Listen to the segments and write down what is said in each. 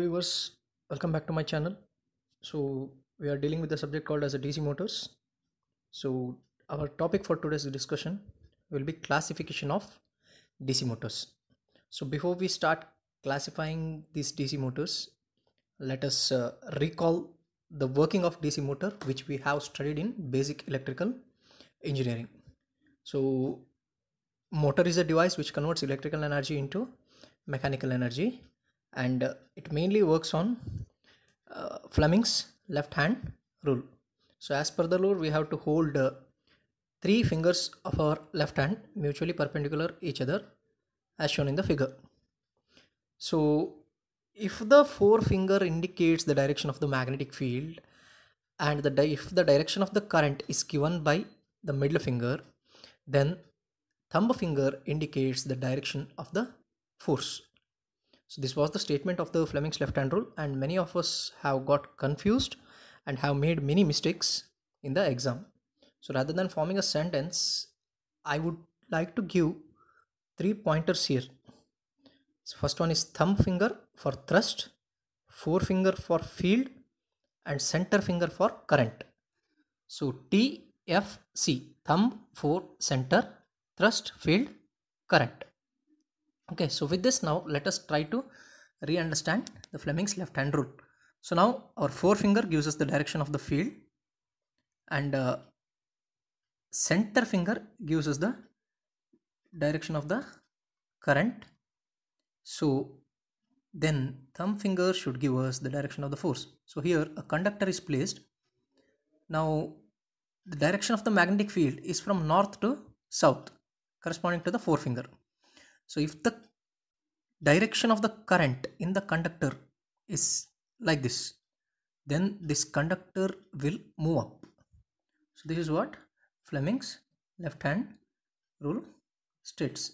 viewers welcome back to my channel so we are dealing with the subject called as a DC motors so our topic for today's discussion will be classification of DC motors so before we start classifying these DC motors let us uh, recall the working of DC motor which we have studied in basic electrical engineering so motor is a device which converts electrical energy into mechanical energy and it mainly works on uh, Fleming's left hand rule. So as per the rule we have to hold uh, three fingers of our left hand mutually perpendicular each other as shown in the figure. So if the forefinger indicates the direction of the magnetic field and the if the direction of the current is given by the middle finger then thumb finger indicates the direction of the force so this was the statement of the Fleming's left-hand rule and many of us have got confused and have made many mistakes in the exam. So rather than forming a sentence, I would like to give three pointers here. So first one is thumb finger for thrust, forefinger for field and center finger for current. So TFC, thumb for center, thrust, field, current okay so with this now let us try to re-understand the Fleming's left hand rule so now our forefinger gives us the direction of the field and uh, center finger gives us the direction of the current so then thumb finger should give us the direction of the force so here a conductor is placed now the direction of the magnetic field is from north to south corresponding to the forefinger so if the direction of the current in the conductor is like this, then this conductor will move up. So this is what Fleming's left hand rule states.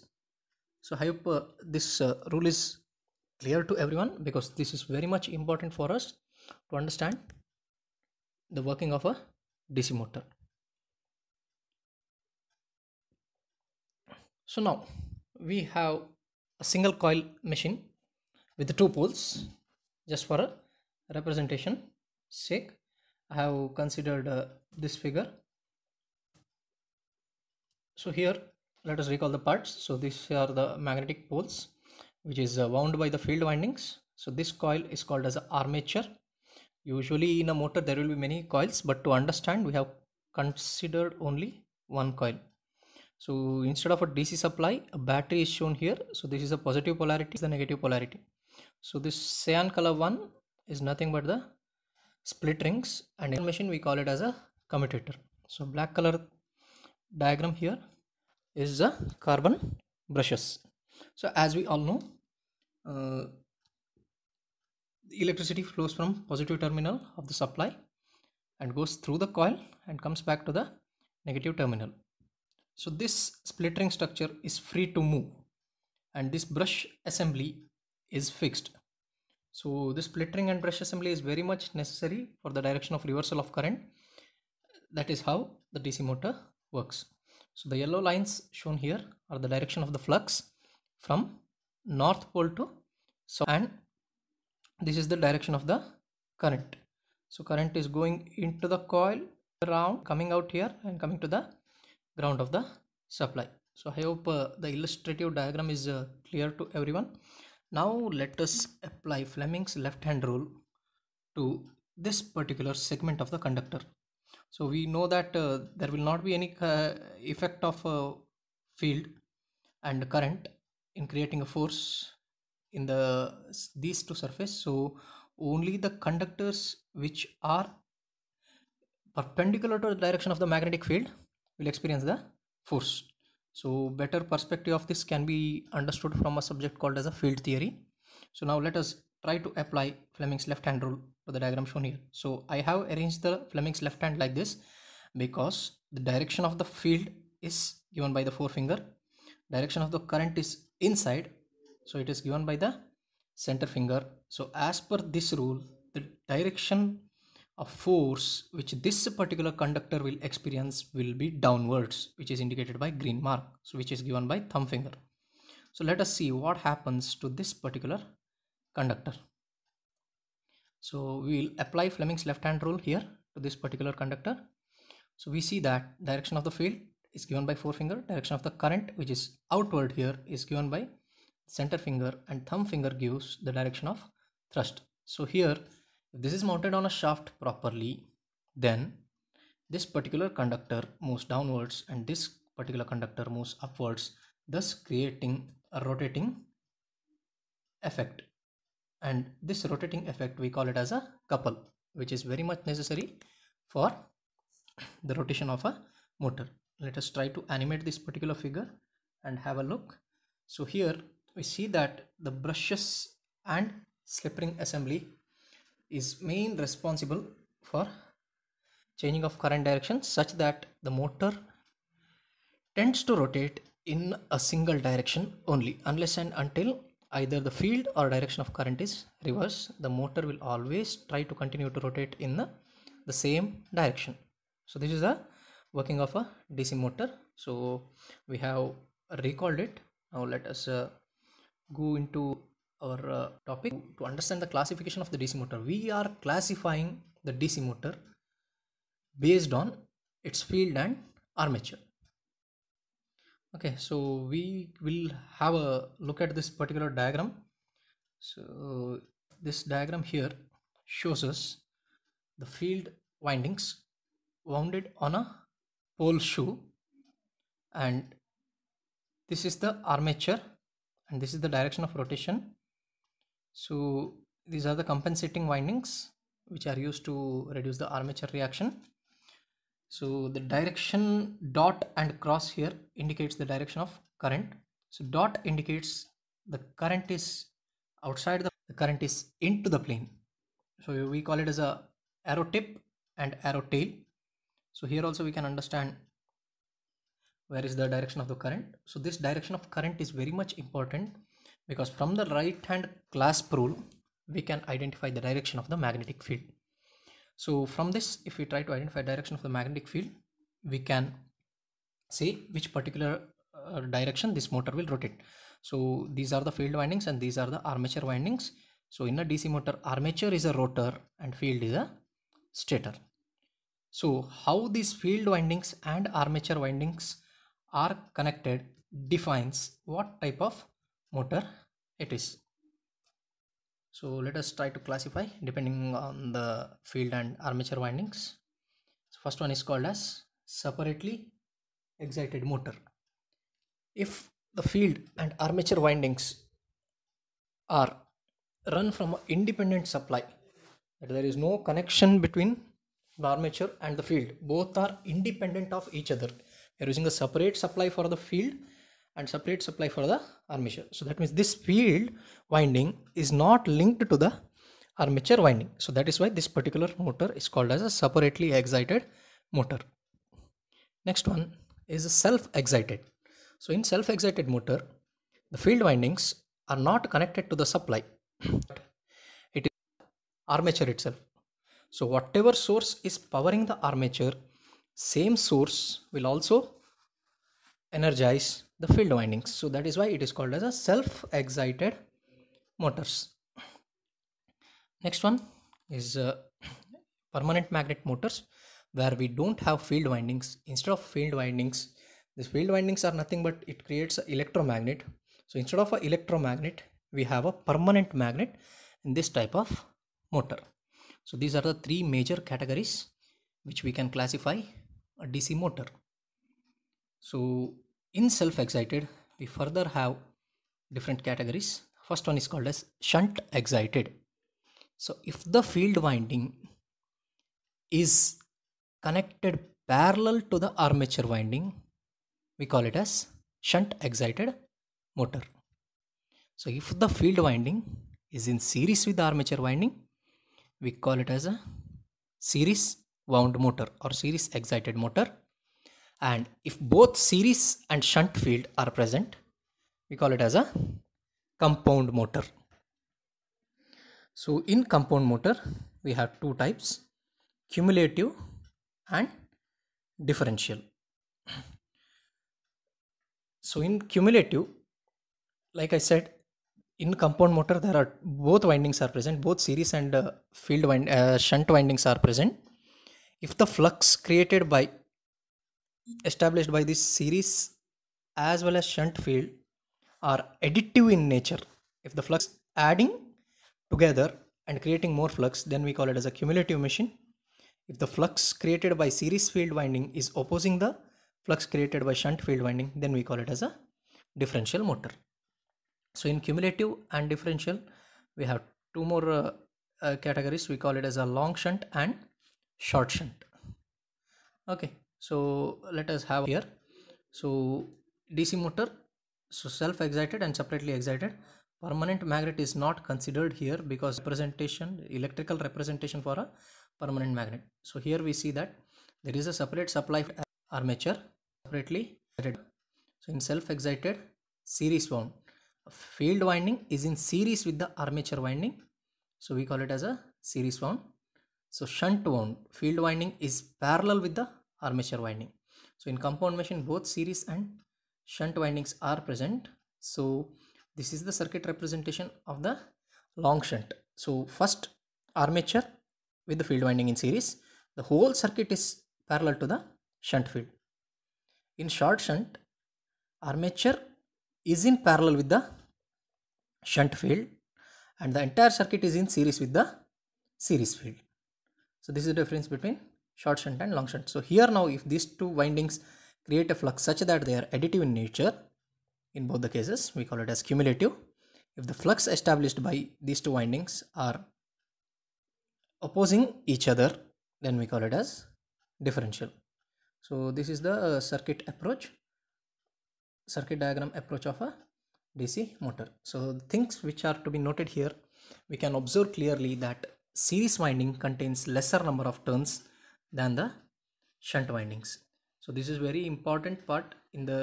So I hope uh, this uh, rule is clear to everyone because this is very much important for us to understand the working of a DC motor. So now we have a single coil machine with two poles just for a representation sake I have considered uh, this figure so here let us recall the parts so these are the magnetic poles which is uh, wound by the field windings so this coil is called as armature usually in a motor there will be many coils but to understand we have considered only one coil so instead of a dc supply a battery is shown here so this is a positive polarity the negative polarity so this cyan color one is nothing but the split rings and in machine we call it as a commutator so black color diagram here is the carbon brushes so as we all know uh, electricity flows from positive terminal of the supply and goes through the coil and comes back to the negative terminal so this split ring structure is free to move and this brush assembly is fixed. So this split ring and brush assembly is very much necessary for the direction of reversal of current. That is how the DC motor works. So the yellow lines shown here are the direction of the flux from north pole to south and this is the direction of the current. So current is going into the coil around coming out here and coming to the ground of the supply so i hope uh, the illustrative diagram is uh, clear to everyone now let us apply fleming's left hand rule to this particular segment of the conductor so we know that uh, there will not be any uh, effect of uh, field and current in creating a force in the these two surface so only the conductors which are perpendicular to the direction of the magnetic field will experience the force so better perspective of this can be understood from a subject called as a field theory so now let us try to apply Fleming's left hand rule to the diagram shown here so I have arranged the Fleming's left hand like this because the direction of the field is given by the forefinger direction of the current is inside so it is given by the center finger so as per this rule the direction a force which this particular conductor will experience will be downwards which is indicated by green mark so which is given by thumb finger so let us see what happens to this particular conductor so we will apply Fleming's left hand rule here to this particular conductor so we see that direction of the field is given by forefinger direction of the current which is outward here is given by center finger and thumb finger gives the direction of thrust so here this is mounted on a shaft properly then this particular conductor moves downwards and this particular conductor moves upwards thus creating a rotating effect and this rotating effect we call it as a couple which is very much necessary for the rotation of a motor let us try to animate this particular figure and have a look so here we see that the brushes and slip ring assembly is main responsible for changing of current direction such that the motor tends to rotate in a single direction only unless and until either the field or direction of current is reversed the motor will always try to continue to rotate in the, the same direction so this is the working of a dc motor so we have recalled it now let us uh, go into our uh, topic to understand the classification of the DC motor. We are classifying the DC motor based on its field and armature. Okay, so we will have a look at this particular diagram. So this diagram here shows us the field windings wounded on a pole shoe and this is the armature and this is the direction of rotation so these are the compensating windings which are used to reduce the armature reaction. So the direction dot and cross here indicates the direction of current. So dot indicates the current is outside the, the current is into the plane. So we call it as a arrow tip and arrow tail. So here also we can understand where is the direction of the current. So this direction of current is very much important because from the right hand clasp rule we can identify the direction of the magnetic field so from this if we try to identify direction of the magnetic field we can say which particular uh, direction this motor will rotate so these are the field windings and these are the armature windings so in a dc motor armature is a rotor and field is a stator so how these field windings and armature windings are connected defines what type of motor it is so let us try to classify depending on the field and armature windings so first one is called as separately excited motor if the field and armature windings are run from independent supply that there is no connection between the armature and the field both are independent of each other we are using a separate supply for the field and separate supply for the armature so that means this field winding is not linked to the armature winding so that is why this particular motor is called as a separately excited motor next one is self excited so in self excited motor the field windings are not connected to the supply it is armature itself so whatever source is powering the armature same source will also energize the field windings so that is why it is called as a self excited motors next one is uh, permanent magnet motors where we don't have field windings instead of field windings these field windings are nothing but it creates an electromagnet so instead of an electromagnet we have a permanent magnet in this type of motor so these are the three major categories which we can classify a dc motor so in self-excited, we further have different categories. First one is called as shunt excited. So if the field winding is connected parallel to the armature winding, we call it as shunt excited motor. So if the field winding is in series with the armature winding, we call it as a series wound motor or series excited motor and if both series and shunt field are present we call it as a compound motor so in compound motor we have two types cumulative and differential so in cumulative like i said in compound motor there are both windings are present both series and uh, field wind, uh, shunt windings are present if the flux created by established by this series as well as shunt field are additive in nature. If the flux adding together and creating more flux, then we call it as a cumulative machine. If the flux created by series field winding is opposing the flux created by shunt field winding, then we call it as a differential motor. So in cumulative and differential, we have two more uh, uh, categories. We call it as a long shunt and short shunt. Okay so let us have here so dc motor so self excited and separately excited permanent magnet is not considered here because representation electrical representation for a permanent magnet so here we see that there is a separate supply armature separately excited. so in self excited series wound field winding is in series with the armature winding so we call it as a series wound so shunt wound field winding is parallel with the armature winding so in compound machine both series and shunt windings are present so this is the circuit representation of the long shunt so first armature with the field winding in series the whole circuit is parallel to the shunt field in short shunt armature is in parallel with the shunt field and the entire circuit is in series with the series field so this is the difference between short shunt and long shunt. So here now if these two windings create a flux such that they are additive in nature, in both the cases we call it as cumulative. If the flux established by these two windings are opposing each other then we call it as differential. So this is the uh, circuit approach, circuit diagram approach of a DC motor. So things which are to be noted here, we can observe clearly that series winding contains lesser number of turns than the shunt windings. So this is very important part in the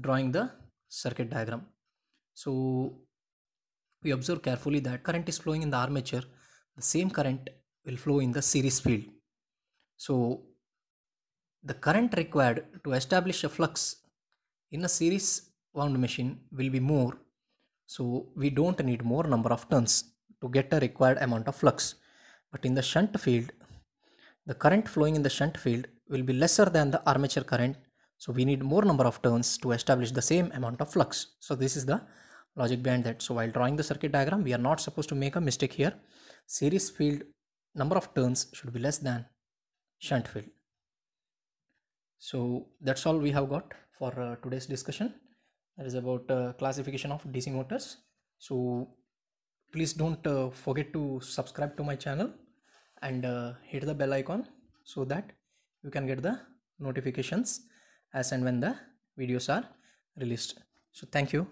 drawing the circuit diagram. So we observe carefully that current is flowing in the armature. The same current will flow in the series field. So the current required to establish a flux in a series wound machine will be more. So we don't need more number of turns to get a required amount of flux. But in the shunt field, the current flowing in the shunt field will be lesser than the armature current. So we need more number of turns to establish the same amount of flux. So this is the logic behind that. So while drawing the circuit diagram, we are not supposed to make a mistake here. Series field number of turns should be less than shunt field. So that's all we have got for uh, today's discussion. That is about uh, classification of DC motors. So please don't uh, forget to subscribe to my channel and uh, hit the bell icon so that you can get the notifications as and when the videos are released so thank you